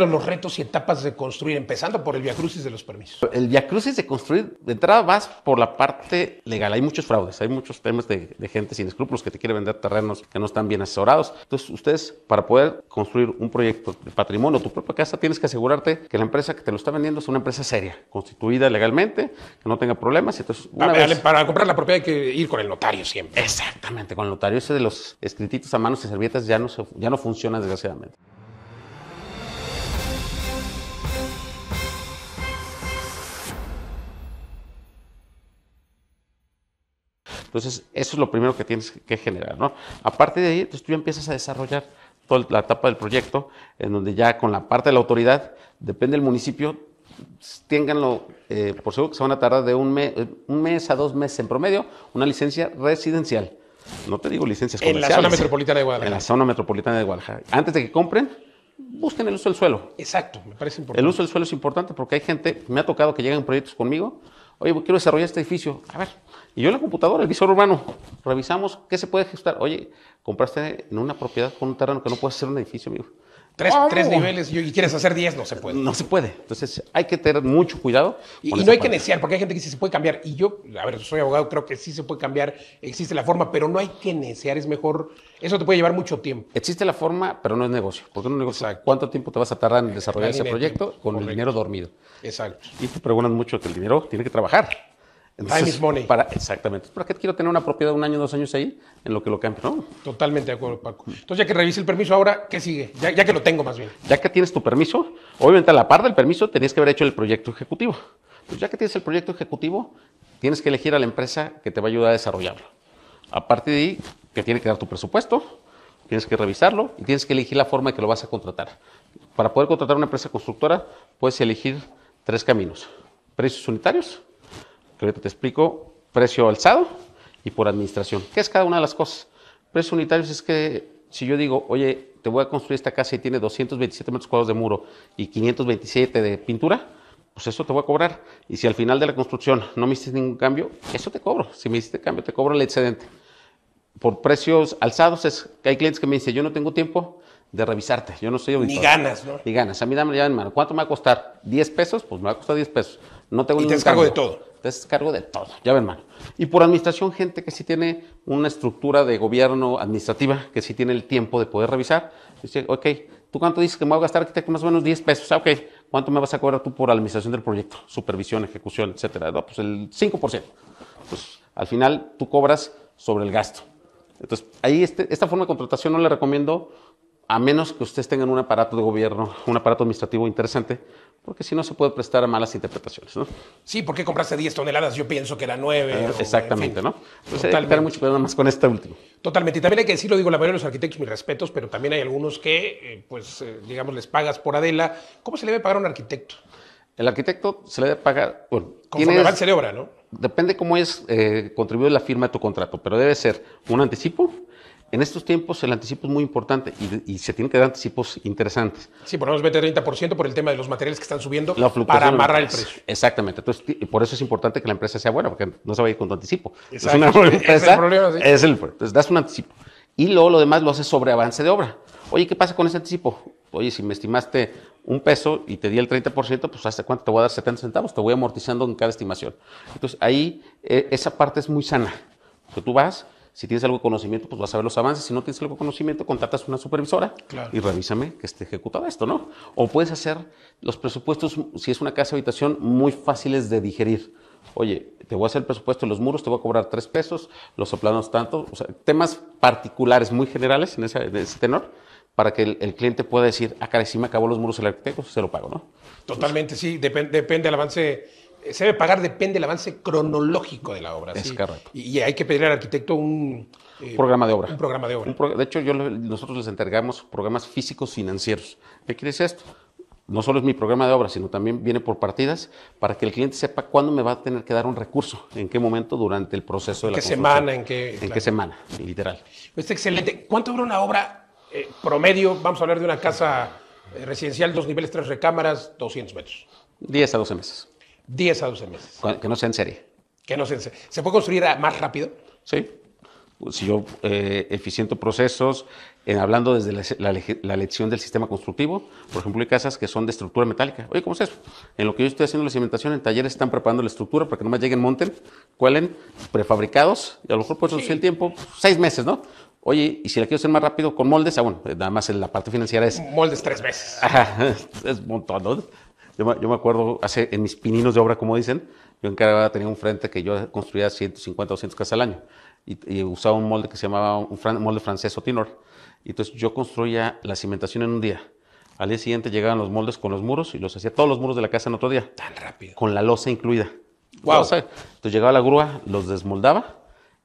los retos y etapas de construir, empezando por el viacrucis de los permisos? El viacrucis de construir, de entrada vas por la parte legal. Hay muchos fraudes, hay muchos temas de, gente sin escrúpulos que te quiere vender terrenos que no están bien asesorados. Entonces, ustedes, para poder construir un proyecto de patrimonio, tu propia casa, tienes que asegurarte que la empresa que te lo está vendiendo es una empresa seria, constituida legalmente, que no tenga problemas. Entonces, una vez... Para comprar la propiedad hay que ir con el notario siempre. Exactamente, con el notario. Ese de los escrititos a manos y servilletas ya no, ya no funciona, desgraciadamente. Entonces, eso es lo primero que tienes que generar, ¿no? Aparte de ahí, tú ya empiezas a desarrollar toda la etapa del proyecto, en donde ya con la parte de la autoridad, depende del municipio, tenganlo, eh, por seguro que se van a tardar de un mes, eh, un mes a dos meses en promedio, una licencia residencial. No te digo licencias comerciales. En la zona metropolitana de Guadalajara. En la zona metropolitana de Guadalajara. Antes de que compren, busquen el uso del suelo. Exacto, me parece importante. El uso del suelo es importante porque hay gente, me ha tocado que lleguen proyectos conmigo, oye, quiero desarrollar este edificio. A ver, y yo en la computadora, el visor urbano, revisamos qué se puede ejecutar. Oye, compraste en una propiedad con un terreno que no puede ser un edificio, amigo. Tres, niveles y quieres hacer diez, no se puede. No se puede. Entonces hay que tener mucho cuidado. Y, no hay que neciar, porque hay gente que dice se puede cambiar. Y yo, a ver, soy abogado, creo que sí se puede cambiar, existe la forma, pero no hay que neciar, es mejor. Eso te puede llevar mucho tiempo. Existe la forma, pero no es negocio. Porque no negocio. ¿Cuánto tiempo te vas a tardar en desarrollar ese proyecto con el dinero dormido? Exacto. Y te preguntan mucho que el dinero tiene que trabajar. Time money. Para, exactamente. ¿Para qué quiero tener una propiedad un año, dos años ahí en lo que lo cambio? ¿no? Totalmente de acuerdo, Paco. Entonces, ya que revise el permiso, ahora, ¿qué sigue? Ya, que lo tengo más bien. Ya que tienes tu permiso, obviamente a la par del permiso tenías que haber hecho el proyecto ejecutivo. Pues ya que tienes el proyecto ejecutivo, tienes que elegir a la empresa que te va a ayudar a desarrollarlo. A partir de ahí, que tiene que dar tu presupuesto, tienes que revisarlo y tienes que elegir la forma en que lo vas a contratar. Para poder contratar una empresa constructora, puedes elegir tres caminos. Precios unitarios, ahorita te explico, precio alzado y por administración. ¿Qué es cada una de las cosas? Precios unitarios es que si yo digo, oye, te voy a construir esta casa y tiene 227 metros cuadrados de muro y 527 de pintura, pues eso te voy a cobrar. Y si al final de la construcción no me hiciste ningún cambio, eso te cobro. Si me hiciste cambio, te cobro el excedente. Por precios alzados es que hay clientes que me dicen, yo no tengo tiempo de revisarte, yo no soy Ni ganas, ¿no? Ni ganas. A mí dame ya en mano, ¿cuánto me va a costar? ¿10 pesos? Pues me va a costar 10 pesos. No tengo y te encargo de todo es cargo de todo, ya ven, hermano. Y por administración, gente que sí tiene una estructura de gobierno administrativa, que sí tiene el tiempo de poder revisar. Dice, ok, ¿tú cuánto dices que me voy a gastar, arquitecto? Más o menos 10 pesos. Ah, ok, ¿cuánto me vas a cobrar tú por administración del proyecto? Supervisión, ejecución, etcétera. pues el 5%. Pues al final tú cobras sobre el gasto. Entonces, ahí este, esta forma de contratación no le recomiendo a menos que ustedes tengan un aparato de gobierno, un aparato administrativo interesante, porque si no se puede prestar a malas interpretaciones, ¿no? Sí, porque compraste 10 toneladas, yo pienso que era 9. Ah, exactamente, ¿no? Pues, eh, Entonces mucho más con esta última. Totalmente, y también hay que decir, lo digo, la mayoría de los arquitectos, mis respetos, pero también hay algunos que, eh, pues, eh, digamos, les pagas por Adela. ¿Cómo se le debe pagar a un arquitecto? El arquitecto se le debe pagar, bueno, conforme avance de obra, ¿no? Depende cómo es Contribuir la firma de tu contrato, pero debe ser un anticipo, en estos tiempos el anticipo es muy importante y, se tienen que dar anticipos interesantes. Sí, por menos 20-30% por el tema de los materiales que están subiendo para amarrar el precio. Exactamente. Entonces, por eso es importante que la empresa sea buena, porque no se va a ir con tu anticipo. Es una empresa, es el problema. entonces, das un anticipo. Y luego lo demás lo haces sobre avance de obra. Oye, ¿qué pasa con ese anticipo? Oye, si me estimaste un peso y te di el 30%, pues ¿hasta cuánto te voy a dar 70 centavos? Te voy amortizando en cada estimación. Entonces, ahí eh, esa parte es muy sana. porque tú vas si tienes algo de conocimiento, pues vas a ver los avances. Si no tienes algo de conocimiento, contratas una supervisora y revísame que esté ejecutado esto, ¿no? O puedes hacer los presupuestos, si es una casa habitación, muy fáciles de digerir. Oye, te voy a hacer el presupuesto de los muros, te voy a cobrar tres pesos, los soplanos tanto. O sea, temas particulares muy generales en ese, tenor para que el, cliente pueda decir, acá ah, encima acabó los muros el arquitecto, se lo pago, ¿no? Totalmente, sí, depende del avance se debe pagar depende del avance cronológico de la obra. Es correcto. Y, hay que pedir al arquitecto eh, un programa de obra. Un programa de obra. de hecho, nosotros les entregamos programas físicos financieros. ¿Qué quiere decir esto? No solo es mi programa de obra, sino también viene por partidas para que el cliente sepa cuándo me va a tener que dar un recurso, en qué momento durante el proceso de la construcción. ¿En qué semana? ¿En qué, semana? Literal. Es pues excelente. ¿Cuánto dura una obra eh, promedio? Vamos a hablar de una casa eh, residencial, dos niveles, tres recámaras, 200 metros. 10 a 12 meses. 10 a 12 meses. Que no sea en serie. Que no sea en ¿Se puede construir más rápido? Sí. Si pues, yo eh, procesos, en, hablando desde la, la, lección del sistema constructivo, por ejemplo, hay casas que son de estructura metálica. Oye, ¿cómo es eso? En lo que yo estoy haciendo la cimentación, en talleres están preparando la estructura para que no más lleguen, monten, cuelen, prefabricados, y a lo mejor puedo reducir el tiempo, pues, seis meses, ¿no? Oye, y si la quiero hacer más rápido con moldes, ah, bueno, eh, nada más en la parte financiera es. Moldes tres veces. Ajá, es un montón, ¿no? Yo me, acuerdo, hace, en mis pininos de obra, como dicen, yo encargaba, tenía un frente que yo construía 150 o 200 casas al año y, usaba un molde que se llamaba un, molde francés o tinor. Y entonces yo construía la cimentación en un día. Al día siguiente llegaban los moldes con los muros y los hacía todos los muros de la casa en otro día. Tan rápido. Con la losa incluida. Wow. Entonces llegaba la grúa, los desmoldaba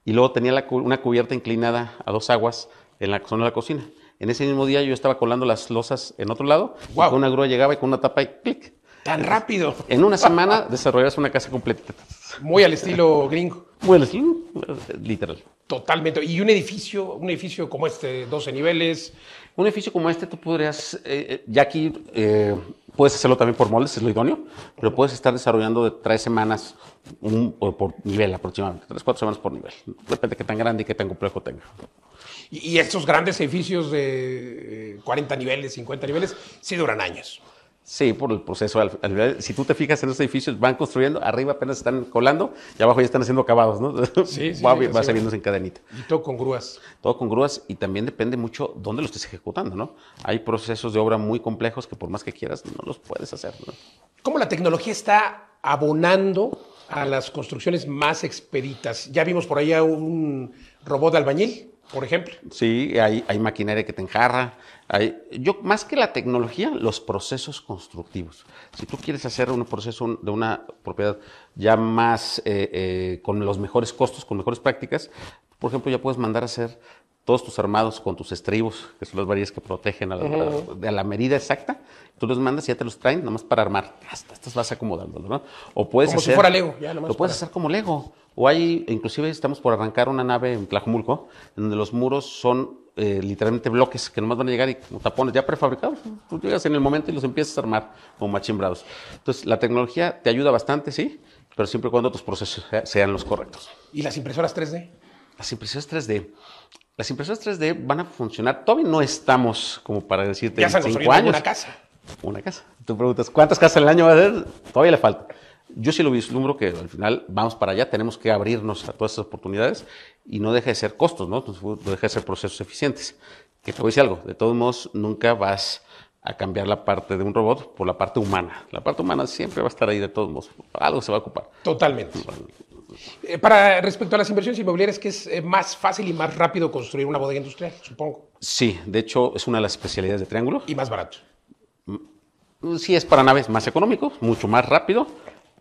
y luego tenía una cubierta inclinada a dos aguas en la zona de la cocina. En ese mismo día yo estaba colando las losas en otro lado. Wow. Y con una grúa llegaba y con una tapa y clic Tan rápido. En una semana desarrollas una casa completa. Muy al estilo gringo. Muy al estilo, literal. Totalmente. Y un edificio, un edificio como este, 12 niveles. Un edificio como este, tú podrías, eh, eh, ya aquí eh, puedes hacerlo también por moldes, es lo idóneo, pero puedes estar desarrollando de tres semanas por nivel aproximadamente, tres, cuatro semanas por nivel. Depende repente qué tan grande y qué tan complejo tenga. Y, y estos grandes edificios de 40 niveles, 50 niveles, sí duran años. Sí, por el proceso. si tú te fijas en los edificios, van construyendo, arriba apenas están colando y abajo ya están haciendo acabados, ¿no? Sí, va, sí, en cadenita. Y todo con grúas. Todo con grúas y también depende mucho dónde lo estés ejecutando, ¿no? Hay procesos de obra muy complejos que por más que quieras no los puedes hacer. ¿no? ¿Cómo la tecnología está abonando a las construcciones más expeditas? Ya vimos por a un robot de albañil por ejemplo. Sí, hay, maquinaria que te enjarra. Hay, yo, más que la tecnología, los procesos constructivos. Si tú quieres hacer un proceso de una propiedad ya más eh, eh, con los mejores costos, con mejores prácticas, por ejemplo, ya puedes mandar a hacer todos tus armados con tus estribos, que son las varillas que protegen a la, medida exacta, tú los mandas y ya te los traen, nomás para armar. Estas, estas vas acomodando, ¿no? O puedes como si fuera Lego, Lo puedes hacer como Lego. O hay, inclusive estamos por arrancar una nave en Tlajumulco, donde los muros son eh, literalmente bloques que nomás van a llegar y como tapones ya prefabricados. Tú llegas en el momento y los empiezas a armar como machimbrados. Entonces, la tecnología te ayuda bastante, sí, pero siempre y cuando tus procesos sean los correctos. ¿Y las impresoras 3D? Las impresoras 3D. Las impresoras 3D van a funcionar. Todavía no estamos como para decirte en cinco años. Una casa. Una casa. Tú preguntas, ¿cuántas casas el año va a ser, Todavía le falta yo sí lo vislumbro que al final vamos para allá, tenemos que abrirnos a todas esas oportunidades y no deja de ser costos, ¿no? deja de ser procesos eficientes. Que te voy a decir algo, de todos modos nunca vas a cambiar la parte de un robot por la parte humana. La parte humana siempre va a estar ahí de todos modos. Algo se va a ocupar. Totalmente. Eh, para respecto a las inversiones inmobiliarias, que es eh, más fácil y más rápido construir una bodega industrial, supongo. Sí, de hecho es una de las especialidades de Triángulo. Y más barato. Mm, sí, es para naves más económico, mucho más rápido,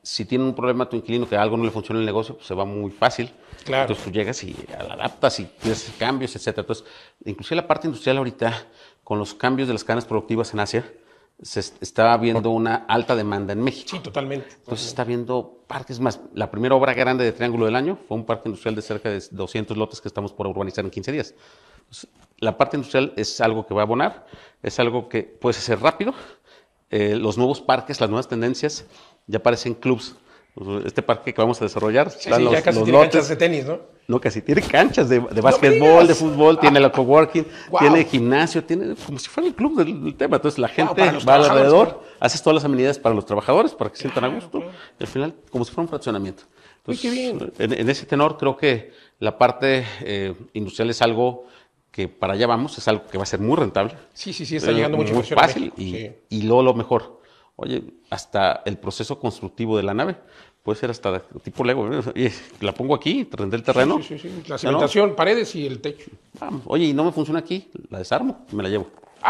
si tiene un problema tu inquilino que algo no le funciona el negocio, pues se va muy fácil. Claro. Entonces tú pues, llegas y adaptas y tienes cambios, etc. Entonces, inclusive la parte industrial ahorita, con los cambios de las cadenas productivas en Asia, se está viendo una alta demanda en México. Sí, totalmente. Entonces está viendo parques más. La primera obra grande de Triángulo del Año fue un parque industrial de cerca de 200 lotes que estamos por urbanizar en 15 días. la parte industrial es algo que va a abonar, es algo que puedes hacer rápido eh, los nuevos parques, las nuevas tendencias, ya aparecen clubs. Este parque que vamos a desarrollar. ya casi tiene canchas de tenis, ¿no? No, casi tiene canchas de, de de fútbol, tiene el ah. coworking, tiene gimnasio, tiene como si fuera el club del, tema. Entonces la gente va alrededor, haces todas las amenidades para los trabajadores, para que se sientan a gusto, al final como si fuera un fraccionamiento. Entonces, En, ese tenor creo que la parte eh, industrial es algo que para allá vamos, es algo que va a ser muy rentable. Sí, sí, sí, está eh, llegando mucho más fácil y, luego lo mejor. Oye, hasta el proceso constructivo de la nave puede ser hasta tipo Lego. ¿eh? La pongo aquí, rendé el terreno. Sí, sí, sí. La cimentación, paredes y el techo. Oye, y no me funciona aquí, la desarmo, me la llevo.